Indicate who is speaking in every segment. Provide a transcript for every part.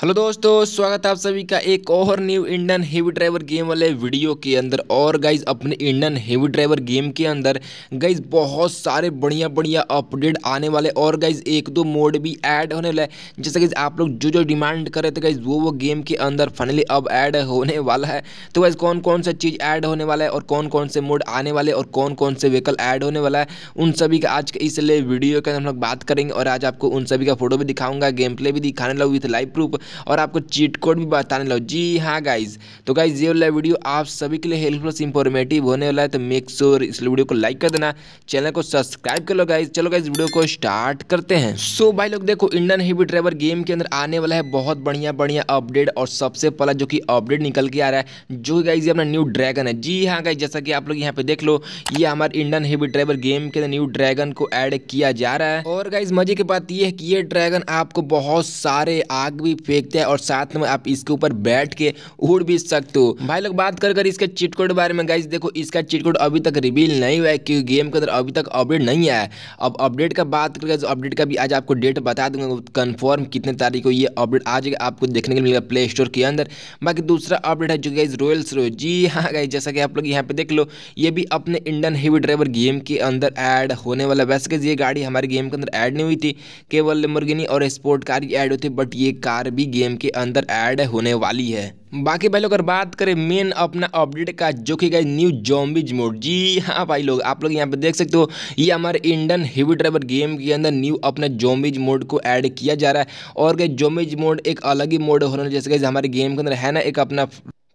Speaker 1: hello दोस्तों स्वागत है आप सभी का एक और new Indian heavy driver game वाले वीडियो के अंदर और गाइज अपने इंडियन हेवी ड्राइवर गेम के अंदर गाइज बहुत सारे बढ़िया बढ़िया अपडेट आने वाले और गाइज एक दो मोड भी ऐड होने वाला है जैसे गाइज आप लोग जो जो डिमांड कर रहे थे गाइज वो वो गेम के अंदर फाइनली अब ऐड होने वाला है तो गाइज कौन कौन सा चीज़ ऐड होने वाला है और कौन कौन से मोड आने वाले और कौन कौन से व्हीकल ऐड होने वाला है उन सभी का आज के इसलिए वीडियो के अंदर हम लोग बात करेंगे और आज आपको उन सभी का फोटो भी दिखाऊंगा गेम प्ले भी दिखाने लगा विथ लाइव प्रूफ और आपको चीट कोड भी बताने लगा जी हाँ गाइज तो गाइज ये वाला वीडियो आप सभी के लिए हेल्पफुल इंफॉर्मेटिव होने वाला है तो मेक श्योर इस वीडियो को लाइक कर देना चैनल को सब्सक्राइब कर लो गाइज चलो गाइज वीडियो को स्टार्ट करते हैं सो so, भाई लोग देखो इंडियन हेवी ड्राइवर गेम के अंदर आने वाला है बहुत बढ़िया बढ़िया अपडेट और सबसे पहला जो कि अपडेट निकल के आ रहा है जो गाइज ये अपना न्यू ड्रैगन है जी हाँ गाइज जैसा कि आप लोग यहाँ पे देख लो ये हमारे इंडियन हेवी ड्राइवर गेम के अंदर न्यू ड्रैगन को एड किया जा रहा है और गाइज मजे की बात यह है कि ये ड्रैगन आपको बहुत सारे आग भी फेंक देखते हैं और साथ में आप इसके ऊपर बैठ के उड़ भी सकते हो भाई लोग बात कर कर इसके चिट बारे में गाइज देखो इसका चिट अभी तक रिवील नहीं हुआ है क्योंकि गेम के अंदर अभी तक अपडेट नहीं आया है अब अपडेट का बात करके अपडेट का भी आज आपको डेट बता दूंगा कन्फर्म कितने तारीख को ये अपडेट आ जाएगा आपको देखने को मिलेगा प्ले स्टोर के अंदर बाकी दूसरा अपडेट है जो गाइज रोयल्स रॉय जी हाँ गाइज जैसा कि आप लोग यहाँ पे देख लो ये भी अपने इंडियन हेवी ड्राइवर गेम के अंदर ऐड होने वाला वैसे ये गाड़ी हमारे गेम के अंदर ऐड नहीं हुई थी केवल लेमरगिनी और स्पोर्ट कार ही ऐड होती बट ये कार भी गेम के अंदर ऐड होने वाली है बाकी भाई लोग अगर बात करें मेन अपना अपडेट का जो कि गए न्यू जॉम्बिज मोड जी हाँ भाई लोग आप लोग यहाँ पे देख सकते हो ये हमारे इंडियन हेवी ड्राइवर गेम के अंदर न्यू अपना जॉम्बिज मोड को ऐड किया जा रहा है और गए जॉम्बिज मोड एक अलग ही मोड होने जैसे गए हमारे गेम के अंदर है ना एक अपना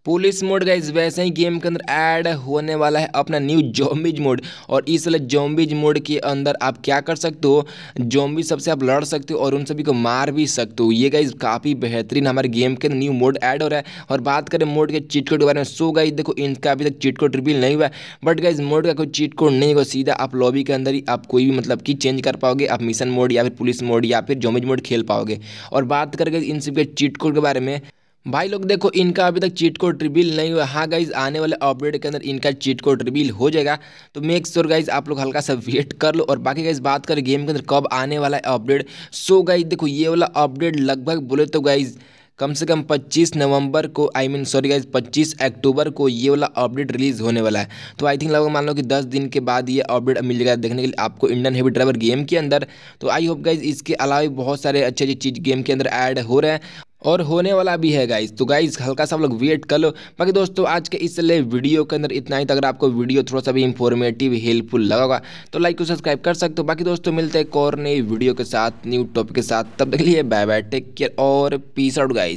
Speaker 1: पुलिस मोड गाइज वैसे ही गेम के अंदर ऐड होने वाला है अपना न्यू जोम्बिज मोड और इस वाले जोम्बिज मोड के अंदर आप क्या कर सकते हो जोम्बी सबसे आप लड़ सकते हो और उन सभी को मार भी सकते हो ये गाइज काफ़ी बेहतरीन हमारे गेम के अंदर न्यू मोड ऐड हो रहा है और बात करें मोड के चीट कोड के बारे में सो गाइज देखो इनका अभी तक चीट कोड रिपील नहीं हुआ बट गाइज मोड का कोई चीट कोड नहीं हुआ सीधा आप लॉबी के अंदर ही आप कोई भी मतलब कि चेंज कर पाओगे आप मिशन मोड या फिर पुलिस मोड या फिर जोमिज मोड खेल पाओगे और बात करके इन सब के चीट कोड के बारे में भाई लोग देखो इनका अभी तक चीट कोड रिवील नहीं हुआ हाँ गाइज आने वाले अपडेट के अंदर इनका चीट कोड रिवील हो जाएगा तो मेक श्योर गाइज आप लोग हल्का सा वेट कर लो और बाकी गाइज बात करें गेम के अंदर कब आने वाला है अपडेट सो गाइज देखो ये वाला अपडेट लगभग बोले तो गाइज़ कम से कम 25 नवंबर को आई मीन सॉरी गाइज 25 अक्टूबर को ये वाला अपडेट रिलीज होने वाला है तो आई थिंक लगभग मान लो कि 10 दिन के बाद ये अपडेट मिल जाएगा देखने के लिए आपको इंडियन हैवी ड्राइवर गेम के अंदर तो आई होप गाइज इसके अलावा भी बहुत सारे अच्छे अच्छे चीज़ गेम के अंदर ऐड हो रहे हैं और होने वाला भी है गाइज तो गाइज हल्का सा हम लोग वेट कर लो बाकी दोस्तों आज के इस वीडियो के अंदर इतना ही अगर आपको वीडियो थोड़ा सा भी इंफॉर्मेटिव हेल्पफुल लगा होगा तो लाइक और सब्सक्राइब कर सकते हो बाकी दोस्तों मिलते हैं एक और नई वीडियो के साथ न्यू टॉपिक के साथ तब देख लिए बाय बाय टेक केयर और पीस आउट गाइज